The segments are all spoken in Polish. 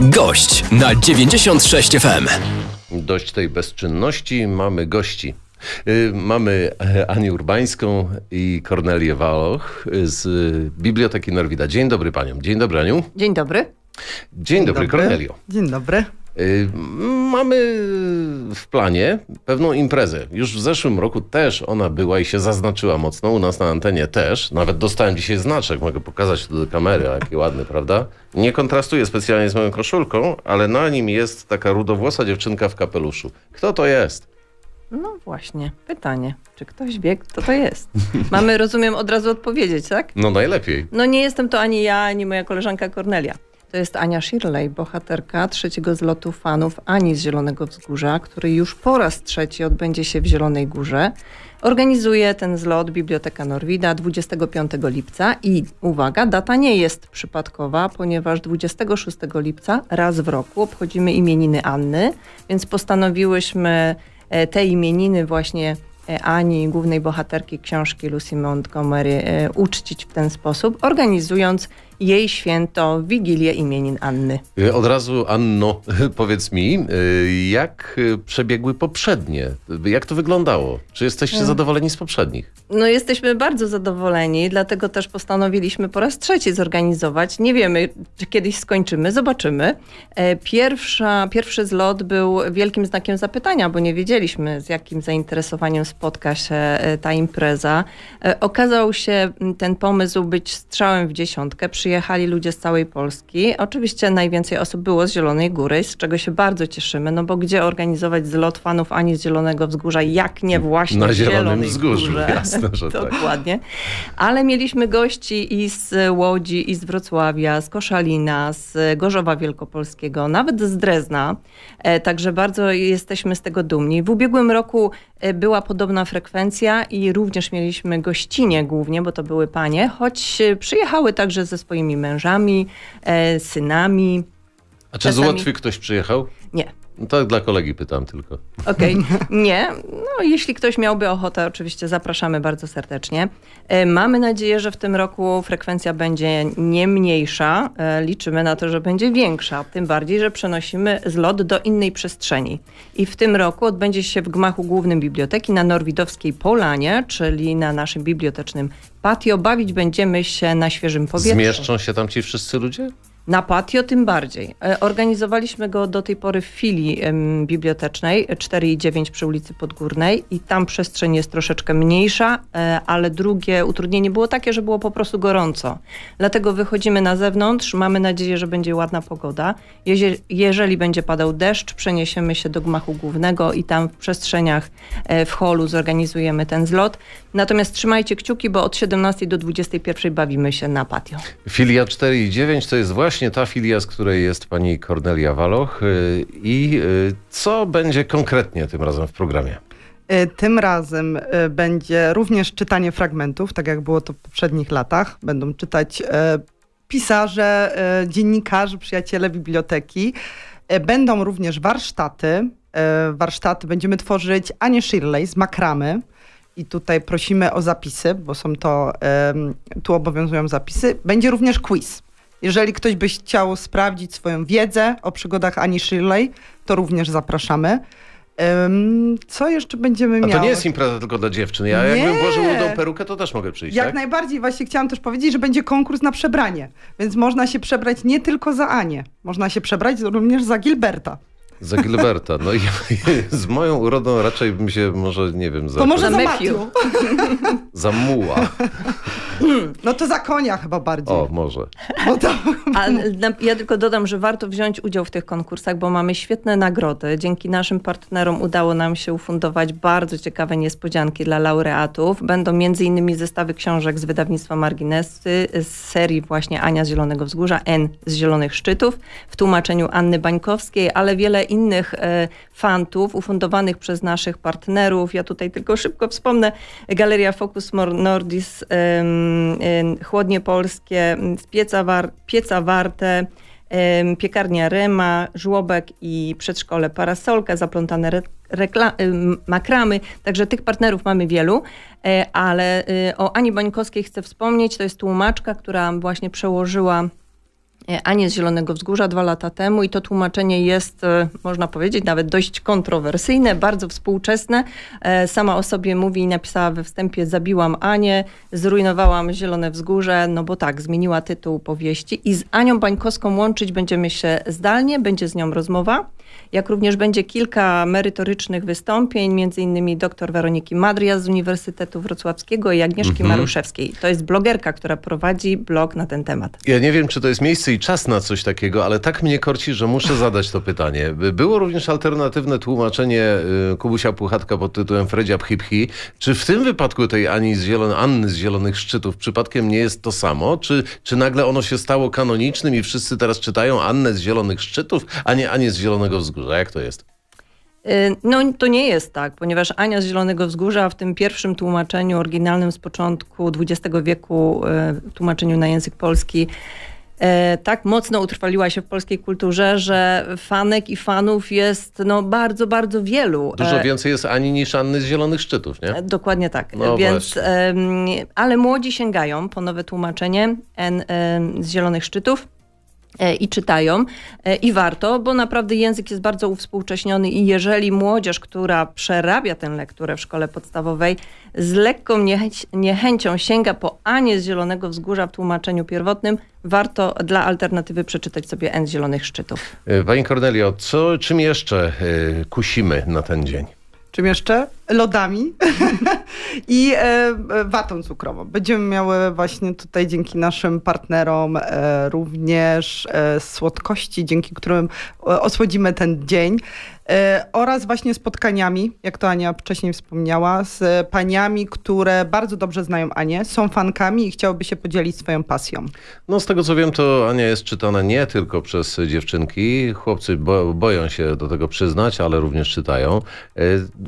Gość na 96 FM. Dość tej bezczynności, mamy gości. Y, mamy e, Anię Urbańską i Kornelię Waloch z Biblioteki Norwida. Dzień dobry paniom. Dzień dobry Aniu. Dzień dobry. Dzień dobry, Dzień dobry. Kornelio. Dzień dobry. Y, mamy w planie pewną imprezę. Już w zeszłym roku też ona była i się zaznaczyła mocno. U nas na antenie też. Nawet dostałem dzisiaj znaczek, mogę pokazać to do kamery, jaki ładny, prawda? Nie kontrastuje specjalnie z moją koszulką, ale na nim jest taka rudowłosa dziewczynka w kapeluszu. Kto to jest? No właśnie, pytanie. Czy ktoś wie, kto to jest? Mamy, rozumiem, od razu odpowiedzieć, tak? No najlepiej. No nie jestem to ani ja, ani moja koleżanka Kornelia. To jest Ania Shirley, bohaterka trzeciego zlotu fanów Ani z Zielonego Wzgórza, który już po raz trzeci odbędzie się w Zielonej Górze. Organizuje ten zlot Biblioteka Norwida 25 lipca i uwaga, data nie jest przypadkowa, ponieważ 26 lipca raz w roku obchodzimy imieniny Anny, więc postanowiłyśmy e, te imieniny właśnie e, Ani, głównej bohaterki książki Lucy Montgomery, e, uczcić w ten sposób, organizując jej święto, Wigilię imienin Anny. Y, od razu, Anno, powiedz mi, y, jak y, przebiegły poprzednie? Jak to wyglądało? Czy jesteście mm. zadowoleni z poprzednich? No jesteśmy bardzo zadowoleni, dlatego też postanowiliśmy po raz trzeci zorganizować. Nie wiemy, czy kiedyś skończymy, zobaczymy. E, pierwsza, pierwszy zlot był wielkim znakiem zapytania, bo nie wiedzieliśmy, z jakim zainteresowaniem spotka się e, ta impreza. E, okazał się ten pomysł być strzałem w dziesiątkę, Przyjemnie przyjechali ludzie z całej Polski. Oczywiście najwięcej osób było z Zielonej Góry, z czego się bardzo cieszymy, no bo gdzie organizować zlot fanów ani z Zielonego Wzgórza, jak nie właśnie na Zielonym Wzgórzu. Górze. Jasne, że tak. Dokładnie. Ale mieliśmy gości i z Łodzi, i z Wrocławia, z Koszalina, z Gorzowa Wielkopolskiego, nawet z Drezna. E, także bardzo jesteśmy z tego dumni. W ubiegłym roku e, była podobna frekwencja i również mieliśmy gościnie głównie, bo to były panie, choć e, przyjechały także ze swoimi mężami, e, synami. A czy z Łotwy ktoś przyjechał? Nie. No to dla kolegi pytam tylko. Okej, okay. nie. No, jeśli ktoś miałby ochotę, oczywiście zapraszamy bardzo serdecznie. E, mamy nadzieję, że w tym roku frekwencja będzie nie mniejsza. E, liczymy na to, że będzie większa, tym bardziej, że przenosimy zlot do innej przestrzeni. I w tym roku odbędzie się w gmachu głównym biblioteki na Norwidowskiej Polanie, czyli na naszym bibliotecznym patio. Bawić będziemy się na świeżym powietrzu. Zmieszczą się tam ci wszyscy ludzie? Na patio tym bardziej. E, organizowaliśmy go do tej pory w filii bibliotecznej 4 e, i 9 przy ulicy Podgórnej i tam przestrzeń jest troszeczkę mniejsza, e, ale drugie utrudnienie było takie, że było po prostu gorąco. Dlatego wychodzimy na zewnątrz, mamy nadzieję, że będzie ładna pogoda. Jeżeli będzie padał deszcz, przeniesiemy się do gmachu głównego i tam w przestrzeniach w holu zorganizujemy ten zlot. Natomiast trzymajcie kciuki, bo od 17 do 21 bawimy się na patio. Filia 4 i 9 to jest właśnie właśnie ta filia, z której jest pani Kornelia Waloch. Y, I y, co będzie konkretnie tym razem w programie? Y, tym razem będzie również czytanie fragmentów, tak jak było to w poprzednich latach. Będą czytać pisarze, dziennikarze, przyjaciele biblioteki. Będą również warsztaty. Warsztaty będziemy tworzyć Anie Shirley z Makramy. I tutaj prosimy o zapisy, bo są to, tu obowiązują zapisy. Będzie również quiz. Jeżeli ktoś by chciał sprawdzić swoją wiedzę o przygodach Ani Shirley, to również zapraszamy. Co jeszcze będziemy mieli? to nie jest impreza tylko dla dziewczyn. Ja nie. jakbym włożył młodą perukę, to też mogę przyjść, Jak tak? najbardziej. Właśnie chciałam też powiedzieć, że będzie konkurs na przebranie. Więc można się przebrać nie tylko za Anię. Można się przebrać również za Gilberta. Za Gilberta. No i z moją urodą raczej bym się może, nie wiem, za... To może za Matthew. za muła. no to za konia chyba bardziej. O, może. To... A, ja tylko dodam, że warto wziąć udział w tych konkursach, bo mamy świetne nagrody. Dzięki naszym partnerom udało nam się ufundować bardzo ciekawe niespodzianki dla laureatów. Będą m.in. zestawy książek z wydawnictwa Marginesy, z serii właśnie Ania z Zielonego Wzgórza, N z Zielonych Szczytów, w tłumaczeniu Anny Bańkowskiej, ale wiele innych e, fantów ufundowanych przez naszych partnerów. Ja tutaj tylko szybko wspomnę, Galeria Focus Nordis, e, chłodnie polskie, pieca, war, pieca warte, piekarnia Rema, żłobek i przedszkole Parasolka, zaplątane rekla, makramy. Także tych partnerów mamy wielu, e, ale y, o Ani Bańkowskiej chcę wspomnieć. To jest tłumaczka, która właśnie przełożyła E, Anię z Zielonego Wzgórza dwa lata temu i to tłumaczenie jest, e, można powiedzieć, nawet dość kontrowersyjne, bardzo współczesne. E, sama o sobie mówi i napisała we wstępie zabiłam Anię, zrujnowałam Zielone Wzgórze, no bo tak, zmieniła tytuł powieści i z Anią Bańkowską łączyć będziemy się zdalnie, będzie z nią rozmowa jak również będzie kilka merytorycznych wystąpień, między innymi dr Weroniki Madria z Uniwersytetu Wrocławskiego i Agnieszki mhm. Maruszewskiej. To jest blogerka, która prowadzi blog na ten temat. Ja nie wiem, czy to jest miejsce i czas na coś takiego, ale tak mnie korci, że muszę zadać to pytanie. Było również alternatywne tłumaczenie y, Kubusia Puchatka pod tytułem Fredzia Pchipchi. Czy w tym wypadku tej Ani z Zielon Anny z Zielonych Szczytów przypadkiem nie jest to samo? Czy, czy nagle ono się stało kanonicznym i wszyscy teraz czytają Annę z Zielonych Szczytów, a nie Anię z Zielonego Zielonego Wzgórza. Jak to jest? Y, no to nie jest tak, ponieważ Ania z Zielonego Wzgórza w tym pierwszym tłumaczeniu oryginalnym z początku XX wieku, y, tłumaczeniu na język polski, y, tak mocno utrwaliła się w polskiej kulturze, że fanek i fanów jest no, bardzo, bardzo wielu. E, Dużo więcej jest Ani niż Anny z Zielonych Szczytów, nie? Dokładnie tak. No Więc, ale młodzi sięgają po nowe tłumaczenie N z Zielonych Szczytów. E, i czytają e, i warto, bo naprawdę język jest bardzo uwspółcześniony i jeżeli młodzież, która przerabia tę lekturę w szkole podstawowej z lekką niechęć, niechęcią sięga po Anię z Zielonego Wzgórza w tłumaczeniu pierwotnym, warto dla alternatywy przeczytać sobie N z Zielonych Szczytów. E, Pani Kornelio, co, czym jeszcze kusimy na ten dzień? Czym jeszcze? lodami i e, watą cukrową. Będziemy miały właśnie tutaj dzięki naszym partnerom e, również e, słodkości, dzięki którym osłodzimy ten dzień oraz właśnie spotkaniami, jak to Ania wcześniej wspomniała, z paniami, które bardzo dobrze znają Anię, są fankami i chciałyby się podzielić swoją pasją. No z tego co wiem, to Ania jest czytana nie tylko przez dziewczynki. Chłopcy bo boją się do tego przyznać, ale również czytają.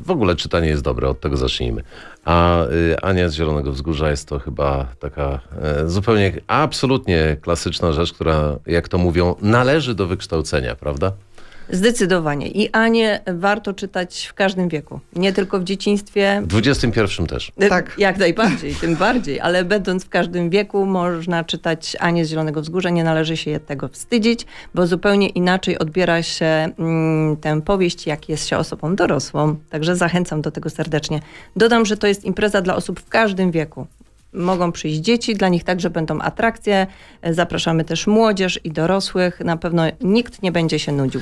W ogóle czytanie jest dobre, od tego zacznijmy. A y, Ania z Zielonego Wzgórza jest to chyba taka e, zupełnie, absolutnie klasyczna rzecz, która, jak to mówią, należy do wykształcenia, prawda? Zdecydowanie. I Anię warto czytać w każdym wieku. Nie tylko w dzieciństwie. W XXI też. Y, tak. Jak najbardziej, tym bardziej. Ale będąc w każdym wieku można czytać Anię z Zielonego Wzgórza. Nie należy się tego wstydzić, bo zupełnie inaczej odbiera się mm, tę powieść, jak jest się osobą dorosłą. Także zachęcam do tego serdecznie. Dodam, że to jest impreza dla osób w każdym wieku mogą przyjść dzieci, dla nich także będą atrakcje. Zapraszamy też młodzież i dorosłych. Na pewno nikt nie będzie się nudził.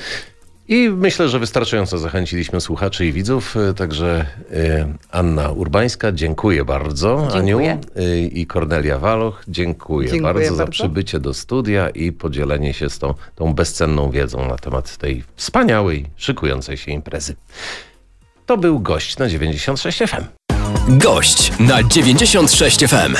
I myślę, że wystarczająco zachęciliśmy słuchaczy i widzów. E, także e, Anna Urbańska, dziękuję bardzo. Dziękuję. Aniu e, i Kornelia Waloch, dziękuję, dziękuję bardzo, bardzo, za przybycie do studia i podzielenie się z tą, tą bezcenną wiedzą na temat tej wspaniałej, szykującej się imprezy. To był gość na 96 FM. Gość na 96 FM.